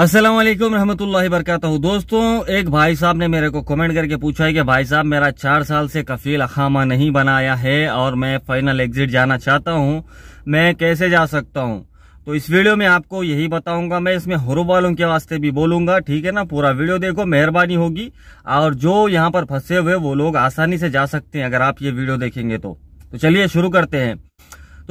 असलम रहमतुल्लाहि वरकत दोस्तों एक भाई साहब ने मेरे को कमेंट करके पूछा है कि भाई साहब मेरा चार साल से कफील अखामा नहीं बनाया है और मैं फाइनल एग्जिट जाना चाहता हूँ मैं कैसे जा सकता हूँ तो इस वीडियो में आपको यही बताऊंगा मैं इसमें हरू वालों के वास्ते भी बोलूंगा ठीक है ना पूरा वीडियो देखो मेहरबानी होगी और जो यहाँ पर फंसे हुए वो लोग आसानी से जा सकते हैं अगर आप ये वीडियो देखेंगे तो, तो चलिए शुरू करते हैं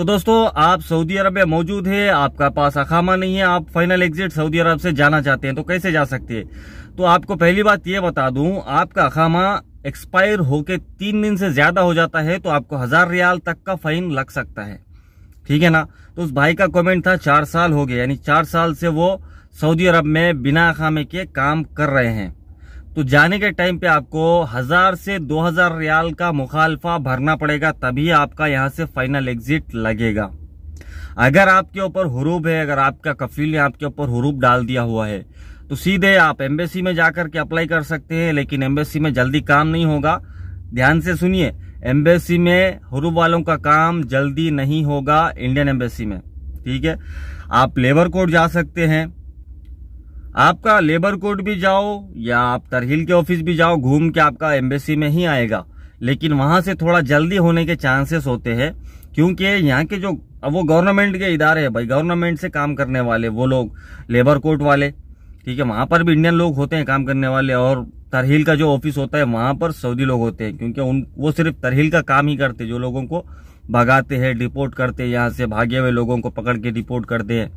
तो दोस्तों आप सऊदी अरब में मौजूद है आपका पास अखामा नहीं है आप फाइनल एग्जिट सऊदी अरब से जाना चाहते हैं तो कैसे जा सकते हैं तो आपको पहली बात ये बता दूं आपका अखामा एक्सपायर होके तीन दिन से ज्यादा हो जाता है तो आपको हजार रियाल तक का फाइन लग सकता है ठीक है ना तो उस भाई का कॉमेंट था चार साल हो गए यानी चार साल से वो सऊदी अरब में बिना अखामे के काम कर रहे हैं तो जाने के टाइम पे आपको हजार से दो हजार रियाल का मुखालफा भरना पड़ेगा तभी आपका यहाँ से फाइनल एग्जिट लगेगा अगर आपके ऊपर हरूब है अगर आपका कफील ने आपके ऊपर हरूब डाल दिया हुआ है तो सीधे आप एम्बेसी में जाकर के अप्लाई कर सकते हैं लेकिन एम्बेसी में जल्दी काम नहीं होगा ध्यान से सुनिए एम्बेसी में हरूब वालों का काम जल्दी नहीं होगा इंडियन एम्बेसी में ठीक है आप लेबर कोर्ट जा सकते हैं आपका लेबर कोर्ट भी जाओ या आप तरहिल के ऑफिस भी जाओ घूम के आपका एम्बेसी में ही आएगा लेकिन वहां से थोड़ा जल्दी होने के चांसेस होते हैं क्योंकि यहाँ के जो अब वो गवर्नमेंट के इदारे हैं भाई गवर्नमेंट से काम करने वाले वो लोग लेबर कोर्ट वाले ठीक है वहाँ पर भी इंडियन लोग होते हैं काम करने वाले और तरहील का जो ऑफिस होता है वहाँ पर सऊदी लोग होते हैं क्योंकि उन वो सिर्फ तरहील का काम ही करते जो लोगों को भगाते हैं डिपोर्ट करते हैं यहाँ से भागे हुए लोगों को पकड़ के डिपोर्ट करते हैं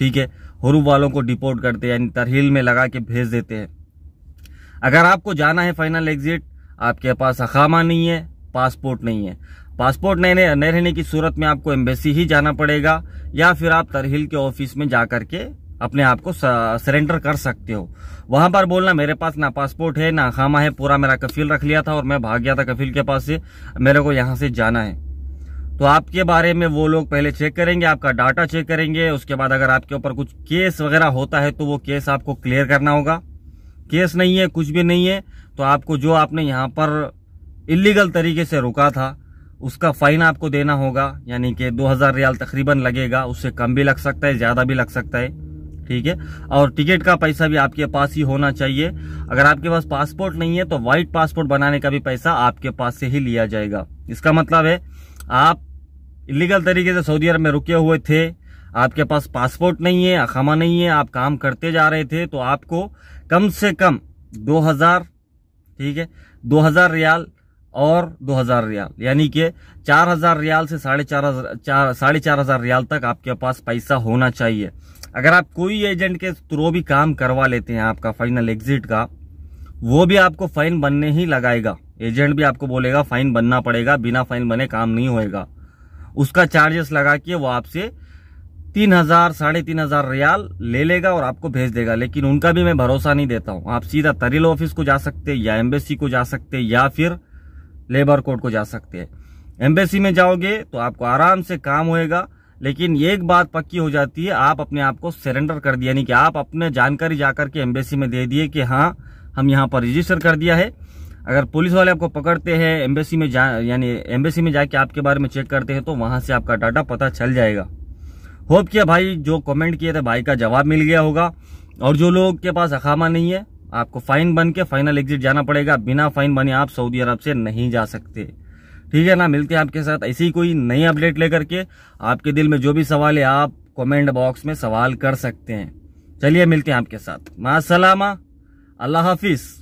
ठीक है हरू वालों को डिपोर्ट करते हैं यानी तरहील में लगा के भेज देते हैं अगर आपको जाना है फाइनल एग्जिट आपके पास अखामा नहीं है पासपोर्ट नहीं है पासपोर्ट नहीं रहने की सूरत में आपको एम्बेसी ही जाना पड़ेगा या फिर आप तरहील के ऑफिस में जा करके अपने आप को सरेंडर कर सकते हो वहां पर बोलना मेरे पास ना पासपोर्ट है ना खामा है पूरा मेरा कफील रख लिया था और मैं भाग गया था कफील के पास से मेरे को यहाँ से जाना है तो आपके बारे में वो लोग पहले चेक करेंगे आपका डाटा चेक करेंगे उसके बाद अगर आपके ऊपर कुछ केस वगैरह होता है तो वो केस आपको क्लियर करना होगा केस नहीं है कुछ भी नहीं है तो आपको जो आपने यहाँ पर इलीगल तरीके से रुका था उसका फाइन आपको देना होगा यानी कि 2000 रियाल तकरीबन लगेगा उससे कम भी लग सकता है ज़्यादा भी लग सकता है ठीक है और टिकट का पैसा भी आपके पास ही होना चाहिए अगर आपके पास पासपोर्ट नहीं है तो वाइट पासपोर्ट बनाने का भी पैसा आपके पास से ही लिया जाएगा इसका मतलब है आप इलीगल तरीके से सऊदी अरब में रुके हुए थे आपके पास पासपोर्ट नहीं है अखामा नहीं है आप काम करते जा रहे थे तो आपको कम से कम 2000 ठीक है 2000 रियाल और 2000 रियाल यानी कि 4000 रियाल से साढ़े चार हजार साढ़े चार हजार रियाल तक आपके पास पैसा होना चाहिए अगर आप कोई एजेंट के थ्रू भी काम करवा लेते हैं आपका फाइनल एग्जिट का वो भी आपको फाइन बनने ही लगाएगा एजेंट भी आपको बोलेगा फाइन बनना पड़ेगा बिना फाइन बने काम नहीं होएगा उसका चार्जेस लगा के वो आपसे तीन हजार साढ़े तीन हजार रियाल ले लेगा और आपको भेज देगा लेकिन उनका भी मैं भरोसा नहीं देता हूँ आप सीधा तरील ऑफिस को जा सकते या एम्बेसी को जा सकते या फिर लेबर कोर्ट को जा सकते हैं एम्बेसी में जाओगे तो आपको आराम से काम होएगा लेकिन एक बात पक्की हो जाती है आप अपने आप को सरेंडर कर दिया यानी कि आप अपने जानकारी जाकर के एम्बेसी में दे दिए कि हाँ हम यहाँ पर रजिस्टर कर दिया है अगर पुलिस वाले आपको पकड़ते हैं एम्बेसी में जा यानी एम्बेसी में जाके आपके बारे में चेक करते हैं तो वहां से आपका डाटा पता चल जाएगा होप किया भाई जो कमेंट किए थे भाई का जवाब मिल गया होगा और जो लोग के पास अखामा नहीं है आपको फाइन बन के फाइनल एग्जिट जाना पड़ेगा बिना फाइन बने आप सऊदी अरब से नहीं जा सकते ठीक है ना मिलते हैं आपके साथ ऐसी कोई नई अपडेट लेकर के आपके दिल में जो भी सवाल है आप कमेंट बॉक्स में सवाल कर सकते हैं चलिए मिलते हैं आपके साथ मा सलामा अल्लाह हाफिज़